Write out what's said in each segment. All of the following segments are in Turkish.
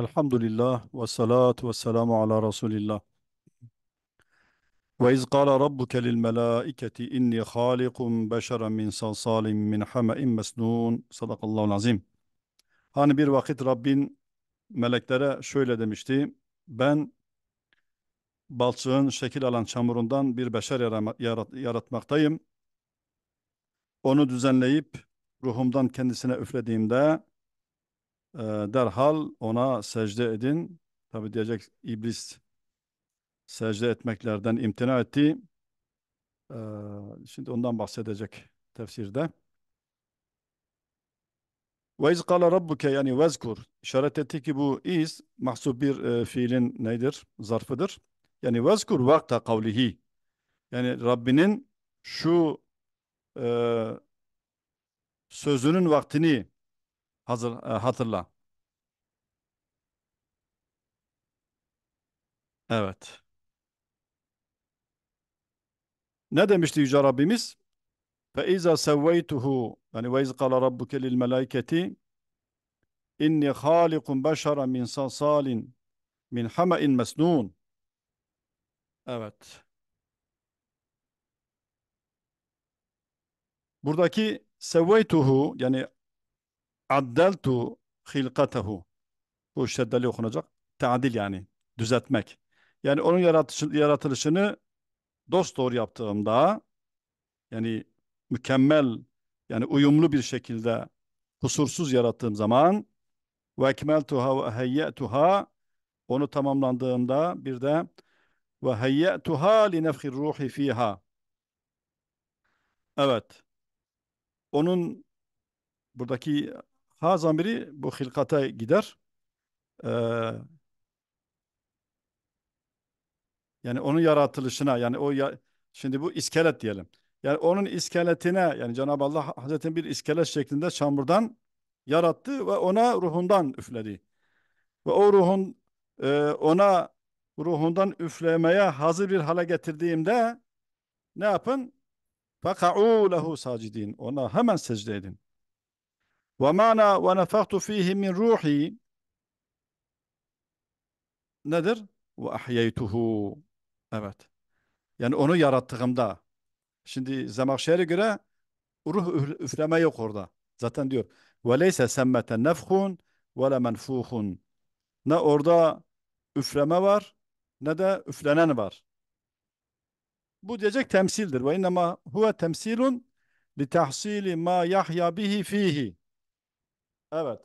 Elhamdülillah ve salatu ve selamu ala Resulillah. Ve iz kâle rabbuke lil melâiketi inni hâlikum beşeren min salsalim min hame'in mesnûn. Sadakallahu azim. Hani bir vakit Rabbin meleklere şöyle demişti. Ben balçığın şekil alan çamurundan bir beşer yarat yaratmaktayım. Onu düzenleyip ruhumdan kendisine üflediğimde e, derhal ona secde edin. Tabi diyecek iblis secde etmeklerden imtina etti. E, şimdi ondan bahsedecek tefsirde. Ve iz kâle rabbuke yani vezkur. İşaret etti ki bu iz mahsup bir e, fiilin nedir? Zarfıdır. Yani vezkur vakta kavlihi. Yani Rabbinin şu e, sözünün vaktini hazır, e, hatırla. Evet. Ne demişti Yüce Rabbimiz? فَاِذَا سَوَّيْتُهُ Yani وَاِذْ قَالَ رَبُّكَ لِلْمَلَائِكَةِ اِنِّي خَالِقٌ بَشَرًا مِنْ صَلْصَالٍ مِنْ حَمَئٍ مَسْنُونَ Evet. Buradaki sevveytuhu yani Addeltu hilkatehu. Bu şeddeli okunacak. Tadil yani. Düzeltmek. Yani onun yaratış, yaratılışını dost doğru yaptığımda yani mükemmel yani uyumlu bir şekilde kusursuz yarattığım zaman ve ekmeltuha ve heyyetuha onu tamamlandığımda bir de ve heyyetuha li nefhir ruhi fiha evet onun buradaki Ha zamiri bu hilkata gider. Ee, yani onun yaratılışına yani o ya, şimdi bu iskelet diyelim. Yani onun iskeletine yani Cenab-ı Allah Hazretleri bir iskelet şeklinde çamurdan yarattı ve ona ruhundan üfledi. Ve o ruhun e, ona ruhundan üflemeye hazır bir hale getirdiğimde ne yapın? Faka'u lehu sacidin. Ona hemen secde edin. وَمَانَا وَنَفَقْتُ ف۪يهِ مِنْ ruhi nedir? وَاَحْيَيْتُهُ Evet. Yani onu yarattığımda. Şimdi Zemahşer'e göre ruh üfleme yok orada. Zaten diyor وَلَيْسَ سَمَّةَ نَفْخٌ وَلَا مَنْفُوخٌ Ne orada üfleme var ne de üflenen var. Bu diyecek temsildir. Ve innema huve temsilun li tahsili ma yahya bihi fihi. Evet.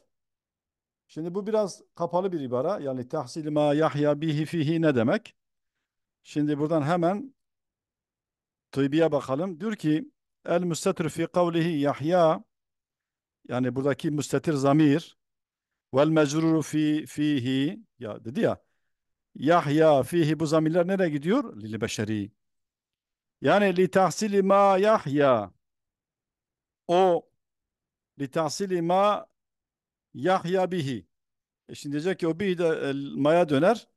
Şimdi bu biraz kapalı bir ibara. Yani tahsil ma yahya bihi fihi ne demek? Şimdi buradan hemen tıbbiye bakalım. Diyor ki el müstetir fi kavlihi yahya yani buradaki müstetir zamir vel mecruru fi fihi ya dedi ya Yahya fihi bu zamirler nereye gidiyor? Lil beşeri. Yani li tahsili ma Yahya o li tahsili ma Yahya bihi. E şimdi diyecek ki o bihi de e, maya döner.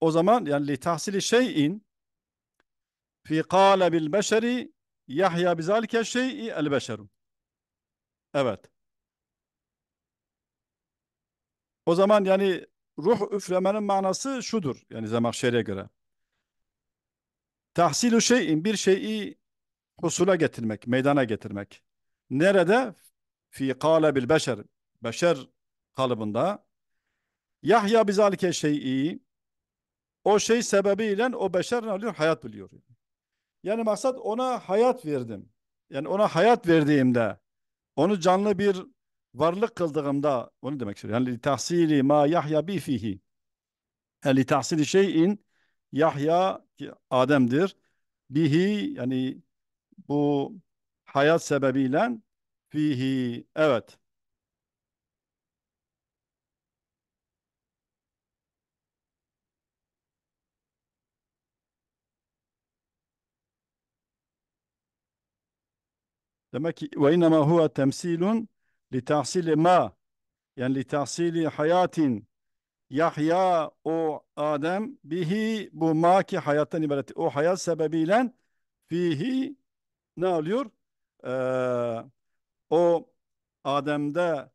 O zaman yani li tahsili şeyin fi kâle bil beşeri Yahya bizalike şey'i el beşerum. Evet. O zaman yani ruh üflemenin manası şudur. Yani Zemahşeri'ye göre. Tahsilü şeyin bir şeyi husula getirmek, meydana getirmek. Nerede? Fi kâle bil beşer beşer kalıbında. Yahya bizalike şey'i o şey sebebiyle o beşer ne oluyor? Hayat biliyor. Yani maksat ona hayat verdim. Yani ona hayat verdiğimde onu canlı bir varlık kıldığımda onu demek istiyorum. Yani tahsili ma Yahya bi fihi. Yani tahsili şeyin Yahya ki Adem'dir. Bihi yani bu hayat sebebiyle fihi evet Demek ki ve inma huve temsilun li tahsili ma yani li tahsili hayatin Yahya o Adem bihi bu ma ki hayattan ibaret. O hayat sebebiyle fihi ne alıyor? Ee, o Adem'de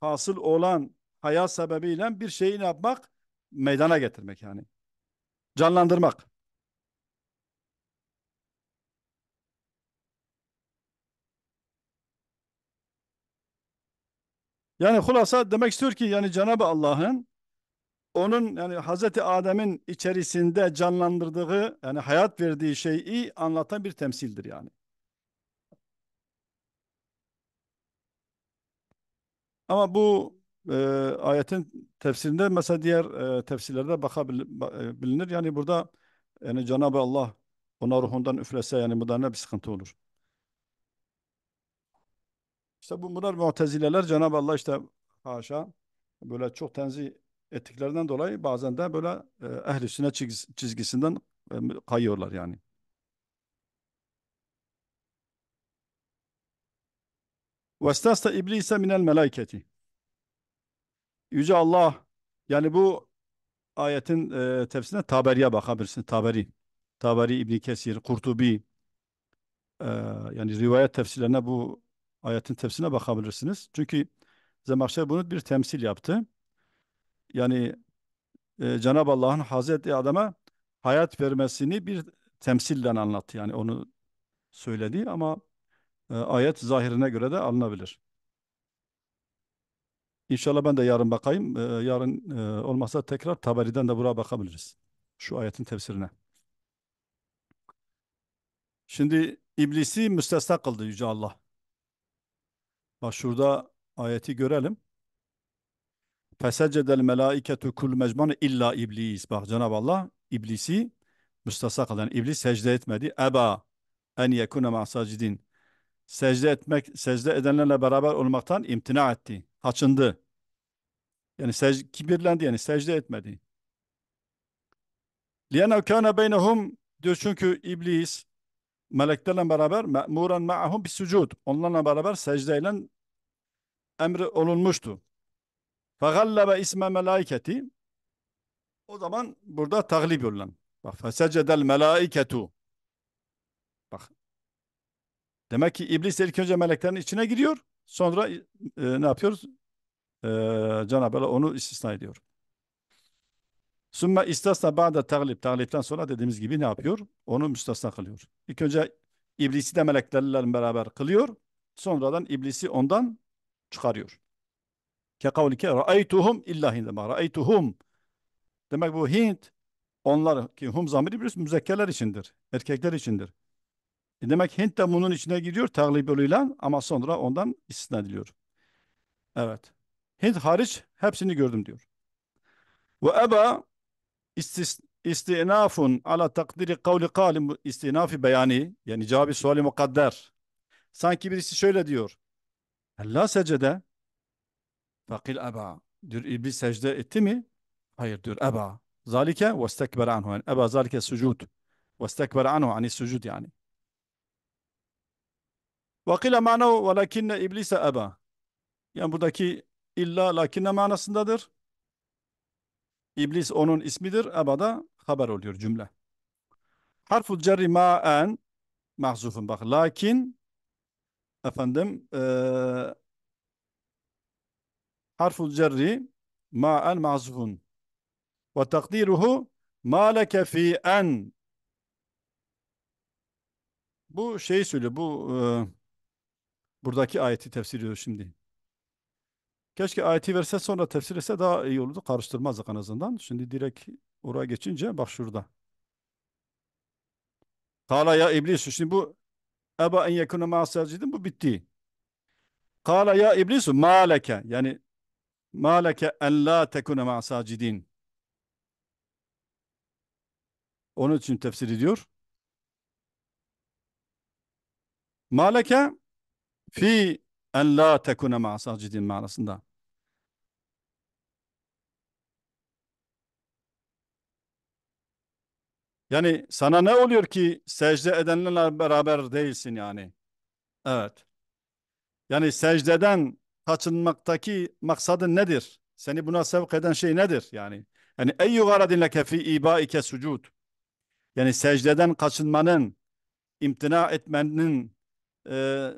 hasıl olan hayat sebebiyle bir şeyi ne yapmak? Meydana getirmek yani. Canlandırmak. Yani hulasa demek istiyor ki yani Cenab-ı Allah'ın onun yani Hazreti Adem'in içerisinde canlandırdığı yani hayat verdiği şeyi anlatan bir temsildir yani. Ama bu e, ayetin tefsirinde mesela diğer e, tefsirlerde bakabilir. E, yani burada yani Cenab-ı Allah ona ruhundan üflese yani bundan ne bir sıkıntı olur. İşte bunlar mutezileler Cenab-ı Allah işte haşa böyle çok tenzih ettiklerinden dolayı bazen de böyle e, ehli sünnet çizgisinden e, kayıyorlar yani. Vestasta iblise minel melaiketi. Yüce Allah yani bu ayetin e, tefsirine Taberi'ye bakabilirsin. Taberi. Taberi İbni Kesir, Kurtubi e, yani rivayet tefsirlerine bu Ayetin tefsirine bakabilirsiniz. Çünkü Zemahşer bunu bir temsil yaptı. Yani e, Cenab-ı Allah'ın Hazreti Adama hayat vermesini bir temsilden anlattı. Yani onu söyledi ama e, ayet zahirine göre de alınabilir. İnşallah ben de yarın bakayım. E, yarın e, olmazsa tekrar Taberi'den de buraya bakabiliriz. Şu ayetin tefsirine. Şimdi iblisi müstesna kıldı Yüce Allah. Bak şurada ayeti görelim. Fesecedel melaiketu kul mecmane illa iblis. Bak Cenab-ı Allah iblisi müstasa kalan yani iblis secde etmedi. Eba en yekune ma'sacidin. Secde etmek, secde edenlerle beraber olmaktan imtina etti. Haçındı. Yani sec kibirlendi yani secde etmedi. Liyenev kana beynehum diyor çünkü iblis meleklerle beraber me'muren ma'ahum bis sucud. Onlarla beraber secdeyle emri olunmuştu. Fegallebe isme melaiketi. O zaman burada taglip yollan. Bak fesecedel melaiketu. Bak. Demek ki iblis ilk önce meleklerin içine giriyor. Sonra e, ne yapıyoruz? E, Cenab-ı onu istisna ediyor. Sümme istasna ba'da taglip. Taglipten sonra dediğimiz gibi ne yapıyor? Onu müstasna kılıyor. İlk önce iblisi de meleklerle beraber kılıyor. Sonradan iblisi ondan çıkarıyor. Ke kavlike ra'aytuhum illa hindema. Ra'aytuhum. Demek bu Hint onlar ki hum zamiri biliyorsun müzekkeler içindir. Erkekler içindir. E demek Hint de bunun içine gidiyor taglib yoluyla ama sonra ondan istisna ediliyor. Evet. Hint hariç hepsini gördüm diyor. Ve eba istis, istinafun ala takdiri kavli kalim istinafi beyani yani cevabı suali mukadder. Sanki birisi şöyle diyor. "Allah secde fakil eba. Diyor iblis secde etti mi? Hayır diyor eba. Zalike ve istekber anhu. Yani, eba zalike sucud. Ve istekber anhu ani sucud yani. Ve kile manahu velakinne iblise eba. Yani buradaki illa lakinne manasındadır. İblis onun ismidir. Ebada haber oluyor cümle. Harful cerri ma'en mahzufun bak. Lakin efendim e, harful cerri ma'en mahzufun ve takdiruhu ma leke fi en bu şeyi söylüyor bu e, buradaki ayeti tefsir ediyor şimdi. Keşke ayeti verse sonra tefsir etse daha iyi olurdu. Karıştırmazdık en azından. Şimdi direkt oraya geçince bak şurada. Kala ya iblis. Şimdi bu Eba en yekune ma'asacidin bu bitti. Kala ya iblis maaleke Yani maaleke en la tekune ma'asacidin. Onun için tefsir ediyor. Maaleke fi en la tekune ma'a sacidin manasında. Yani sana ne oluyor ki secde edenlerle beraber değilsin yani. Evet. Yani secdeden kaçınmaktaki maksadın nedir? Seni buna sevk eden şey nedir yani? Yani ey garadin leke fi ibaike sucud. Yani secdeden kaçınmanın, imtina etmenin e,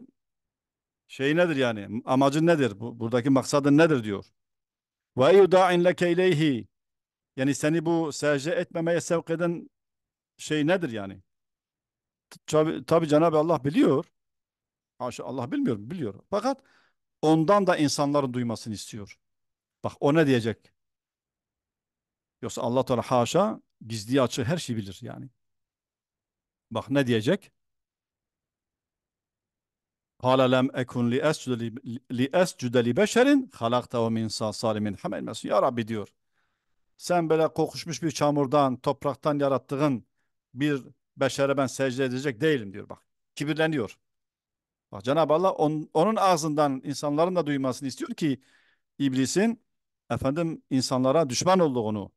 şey nedir yani? Amacın nedir? Bu, buradaki maksadın nedir diyor. Ve yuda'in leke ileyhi. Yani seni bu secde etmemeye sevk eden şey nedir yani? Tabi, tabi Cenab-ı Allah biliyor. Allah bilmiyor mu? Biliyor. Fakat ondan da insanların duymasını istiyor. Bak o ne diyecek? Yoksa Allah Teala haşa gizli açı her şeyi bilir yani. Bak ne diyecek? قال لم أكن لأسجد لأسجد لبشر halaktahu min salimin hamel mesul. Ya Rabbi diyor. Sen böyle kokuşmuş bir çamurdan, topraktan yarattığın bir beşere ben secde edecek değilim diyor bak. Kibirleniyor. Bak Cenab-ı Allah on, onun ağzından insanların da duymasını istiyor ki iblisin efendim insanlara düşman olduğunu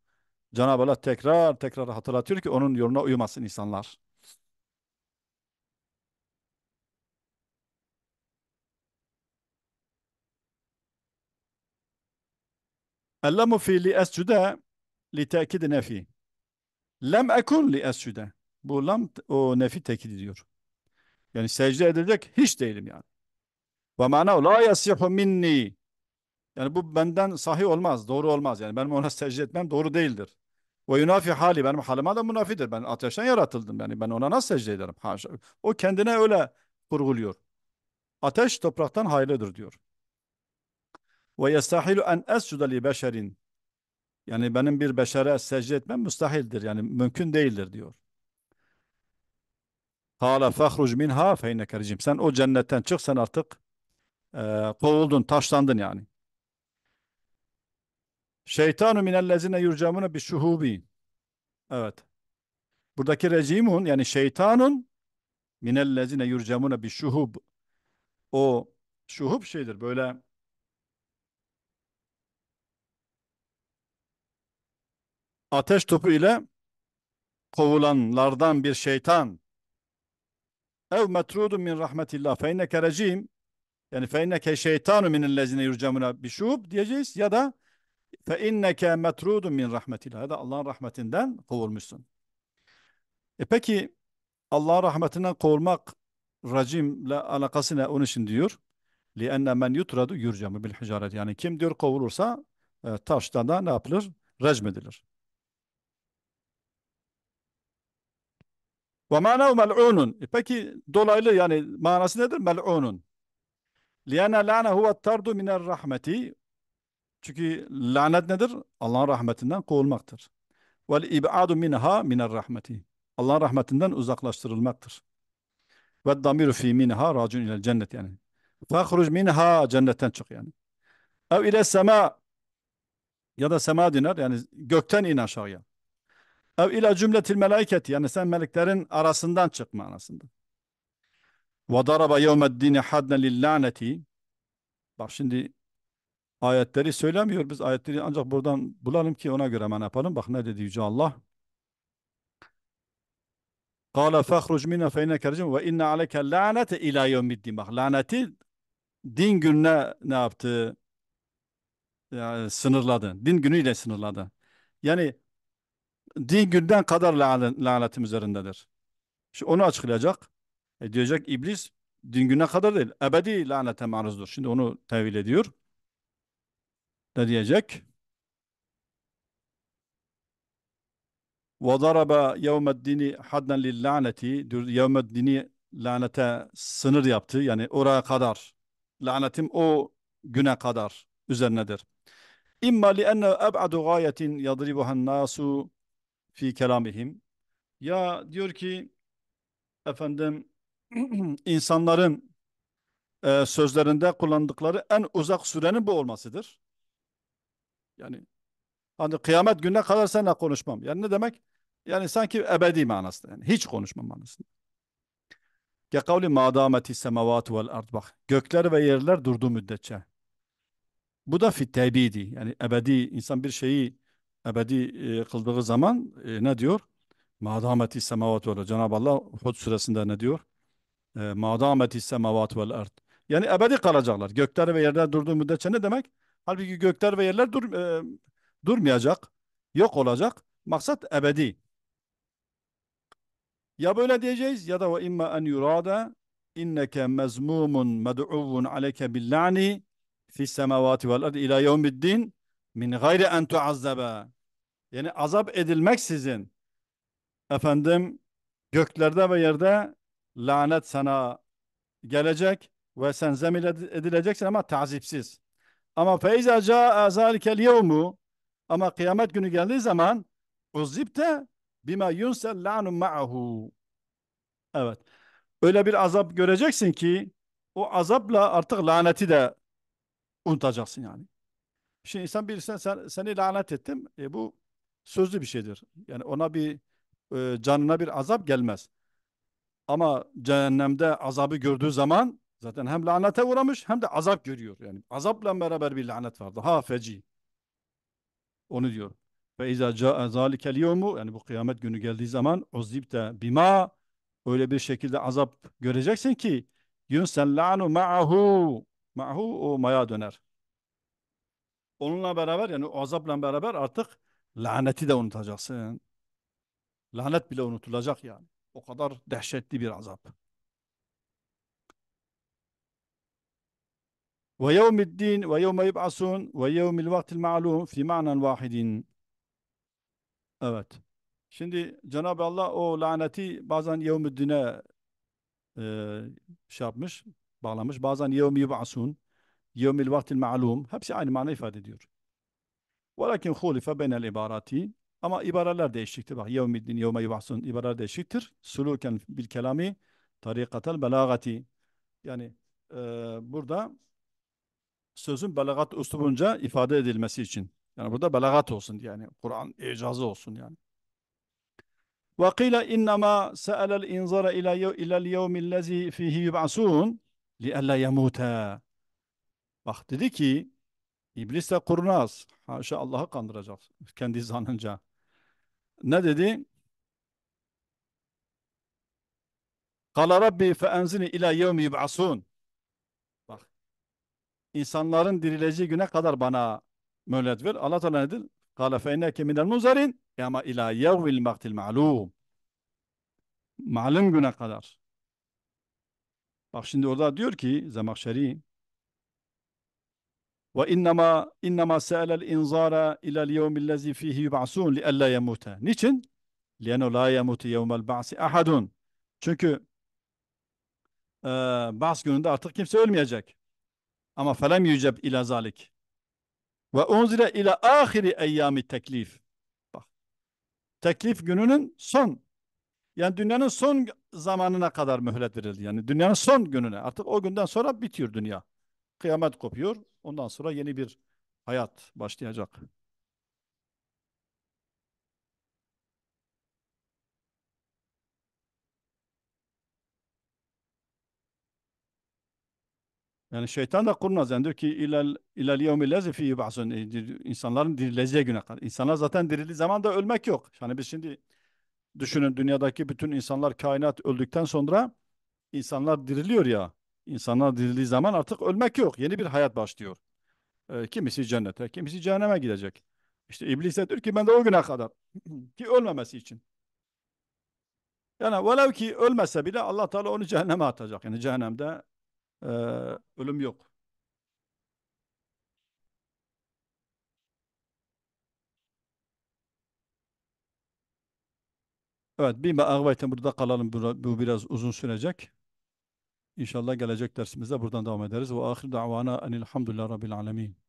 Cenab-ı Allah tekrar tekrar hatırlatıyor ki onun yoluna uymasın insanlar. اللام في لأسجد لتأكيد نفي lem ekun li escüde. Bu lam o nefi tekit diyor. Yani secde edilecek hiç değilim yani. Ve mana la yasihu minni. Yani bu benden sahih olmaz, doğru olmaz. Yani ben ona secde etmem doğru değildir. Ve yunafi hali benim halıma da munafidir. Ben ateşten yaratıldım yani ben ona nasıl secde ederim? Haşa. O kendine öyle kurguluyor. Ateş topraktan hayırlıdır diyor. Ve yestahilu en escuda li beşerin. Yani benim bir beşere secde etmem müstahildir. Yani mümkün değildir diyor. Kâle fehruc minha feyneke ricim. Sen o cennetten çık sen artık e, kovuldun, taşlandın yani. Şeytanu minellezine yurcamune bi şuhubi. Evet. Buradaki recimun yani şeytanun minellezine yurcamune bi şuhub. O şuhub şeydir böyle ateş topu ile kovulanlardan bir şeytan. Ev metrudun min rahmetillah fe inneke recim. Yani fe inneke şeytanu minellezine yurcamuna bişub diyeceğiz ya da fe inneke metrudun min rahmetillah. Ya da Allah'ın rahmetinden kovulmuşsun. E peki Allah'ın rahmetinden kovulmak racimle alakası ne? Onun için diyor. لِأَنَّ مَنْ يُتْرَدُ يُرْجَمُ بِالْحِجَارَةِ Yani kim diyor kovulursa e, taştan da ne yapılır? rejmedilir. edilir. Ve manav mel'unun. E peki dolaylı yani manası nedir? Mel'unun. Liyana lana huve tardu minel rahmeti. Çünkü lanet nedir? Allah'ın rahmetinden kovulmaktır. Vel ib'adu minha minel rahmeti. Allah'ın rahmetinden uzaklaştırılmaktır. Ve damiru fi minha racun ilel cennet yani. Fahruc minha cennetten çık yani. Ev ile sema ya da sema diner yani gökten in aşağıya. Ev ila cümletil melaiket yani sen meleklerin arasından çık manasında. Ve daraba Dini hadne lillaneti Bak şimdi ayetleri söylemiyor. Biz ayetleri ancak buradan bulalım ki ona göre hemen yapalım. Bak ne dedi Yüce Allah. Kale fehruc minne fe inneke rejim ve inne aleyke lanete ila yevmiddin. Bak laneti din gününe ne yaptı? Yani sınırladı. Din günüyle sınırladı. Yani Din günden kadar lanetim üzerindedir. Şimdi onu açıklayacak. E diyecek iblis din güne kadar değil, ebedi lanete maruzdur. Şimdi onu tevil ediyor. Ne diyecek? وَضَرَبَ يَوْمَ الدِّنِ حَدًّا لِلَّعْنَةِ يَوْمَ الدِّنِ lanete sınır yaptı. Yani oraya kadar. Lanetim o güne kadar üzerinedir. İmma li enne eb'adu gayetin yadribuhan nasu fi kelamihim. Ya diyor ki efendim insanların e, sözlerinde kullandıkları en uzak sürenin bu olmasıdır. Yani hani kıyamet gününe kadar seninle konuşmam. Yani ne demek? Yani sanki ebedi manasında. Yani hiç konuşmam manasında. Ke kavli madameti semavatu vel ard bak. Gökler ve yerler durdu müddetçe. Bu da tebidi Yani ebedi insan bir şeyi ebedi e, kıldığı zaman e, ne diyor? Madameti semavat vel Cenab-ı Allah Hud suresinde ne diyor? E, madameti semavat vel ard. Yani ebedi kalacaklar. Gökler ve yerler durduğu müddetçe ne demek? Halbuki gökler ve yerler dur, e, durmayacak, yok olacak. Maksat ebedi. Ya böyle diyeceğiz ya da ve imma en yurada inneke mezmumun med'uvun aleyke billani fi semavati vel ard ila yevmiddin min gayri en tuazzabe yani azap edilmeksizin efendim göklerde ve yerde lanet sana gelecek ve sen zemil edileceksin ama tazipsiz. Ama feize ca'e zâlikel yevmu ama kıyamet günü geldiği zaman uzibte bima yunsel la'nu mahu. Evet. Öyle bir azap göreceksin ki o azapla artık laneti de unutacaksın yani. Şimdi insan birisine sen, seni lanet ettim. E bu sözlü bir şeydir. Yani ona bir e, canına bir azap gelmez. Ama cehennemde azabı gördüğü zaman zaten hem lanete uğramış hem de azap görüyor. Yani azapla beraber bir lanet vardı. Ha feci. Onu diyor. Ve izâ câe mu? yani bu kıyamet günü geldiği zaman uzibte bima öyle bir şekilde azap göreceksin ki yunsen la'nu ma'hu ma'hu o maya döner. Onunla beraber yani o azapla beraber artık Laneti de unutacaksın. Lanet bile unutulacak yani. O kadar dehşetli bir azap. Ve yevmiddin ve yevme yub'asun ve yevmil vaktil ma'lum fi ma'nan vahidin. Evet. Şimdi Cenab-ı Allah o laneti bazen yevmiddine e, şey yapmış, bağlamış. Bazen yevmi yub'asun, yevmil vaktil ma'lum. Hepsi aynı mana ifade ediyor. Velakin hulife benel ibarati ama ibareler değişiktir. Bak yevmiddin yevme yubahsun ibareler değişiktir. Suluken bil kelami tarikatel belagati. Yani e, burada sözün belagat üslubunca ifade edilmesi için. Yani burada belagat olsun yani Kur'an icazı olsun yani. Ve kıyla innema se'elel inzara ila ilel yevmillezi fihi yub'asun li'ella yemuta. Bak dedi ki iblis de kurnaz. Haşa Allah'ı kandıracak kendi zannınca. Ne dedi? Kala Rabbi fe enzini ila yevmi yub'asun. Bak. İnsanların dirileceği güne kadar bana mühlet ver. Allah Teala nedir? Kala fe inneke minel muzarin ama ila yevmil vaktil ma'lum. Malum güne kadar. Bak şimdi orada diyor ki Zemakşeri ve innema innema sa'alel inzara ila'l yevmil lezî fihi yub'asun li alla yamuta. Niçin? Li'ennehu la yamutu yevmel ba'si ahadun. Çünkü e, bahs gününde artık kimse ölmeyecek. Ama felem yüceb ila zalik. Ve unzile ila ahiri eyyami teklif. Bak. Teklif gününün son. Yani dünyanın son zamanına kadar mühlet verildi. Yani dünyanın son gününe. Artık o günden sonra bitiyor dünya kıyamet kopuyor. Ondan sonra yeni bir hayat başlayacak. Yani şeytan da kurnaz. Yani diyor ki ilal, ilal yevmi lezi fihi ba'sun. E, dirileceği güne kadar. İnsanlar zaten dirildiği zaman da ölmek yok. Yani biz şimdi düşünün dünyadaki bütün insanlar kainat öldükten sonra insanlar diriliyor ya. İnsanlar dirildiği zaman artık ölmek yok. Yeni bir hayat başlıyor. E, kimisi cennete, kimisi cehenneme gidecek. İşte iblis de diyor ki ben de o güne kadar ki ölmemesi için. Yani velev ki ölmese bile Allah Teala onu cehenneme atacak. Yani cehennemde e, ölüm yok. Evet, bir ağvayten burada kalalım. Bu biraz uzun sürecek. İnşallah gelecek dersimizde buradan devam ederiz. Ve ahir davana enilhamdülillah rabbil alemin.